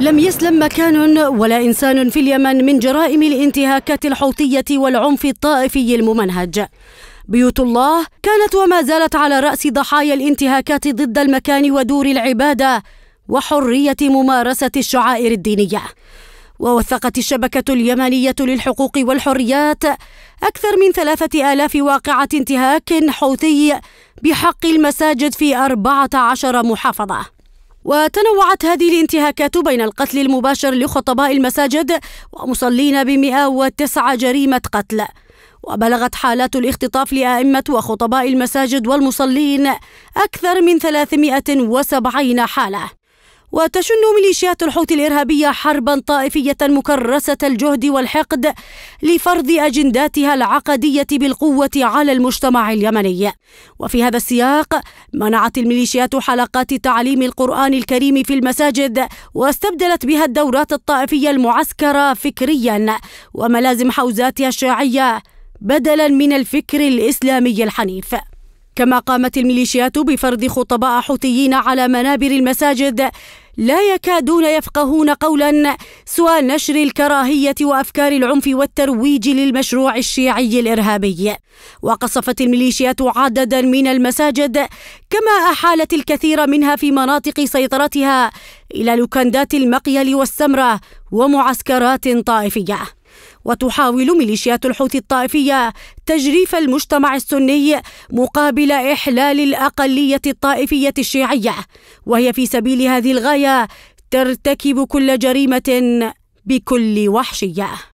لم يسلم مكان ولا إنسان في اليمن من جرائم الانتهاكات الحوثية والعنف الطائفي الممنهج بيوت الله كانت وما زالت على رأس ضحايا الانتهاكات ضد المكان ودور العبادة وحرية ممارسة الشعائر الدينية ووثقت الشبكة اليمنية للحقوق والحريات أكثر من ثلاثة آلاف واقعة انتهاك حوثي بحق المساجد في أربعة عشر محافظة وتنوعت هذه الانتهاكات بين القتل المباشر لخطباء المساجد ومصلين ب 109 جريمة قتل وبلغت حالات الاختطاف لأئمة وخطباء المساجد والمصلين أكثر من 370 حالة وتشن ميليشيات الحوثي الإرهابية حربا طائفية مكرسة الجهد والحقد لفرض أجنداتها العقدية بالقوة على المجتمع اليمني وفي هذا السياق منعت الميليشيات حلقات تعليم القرآن الكريم في المساجد واستبدلت بها الدورات الطائفية المعسكرة فكريا وملازم حوزاتها الشيعية بدلا من الفكر الإسلامي الحنيف كما قامت الميليشيات بفرض خطباء حوثيين على منابر المساجد لا يكادون يفقهون قولا سوى نشر الكراهيه وافكار العنف والترويج للمشروع الشيعي الارهابي وقصفت الميليشيات عددا من المساجد كما احالت الكثير منها في مناطق سيطرتها الى لوكندات المقيل والسمره ومعسكرات طائفيه وتحاول ميليشيات الحوثي الطائفية تجريف المجتمع السني مقابل إحلال الأقلية الطائفية الشيعية وهي في سبيل هذه الغاية ترتكب كل جريمة بكل وحشية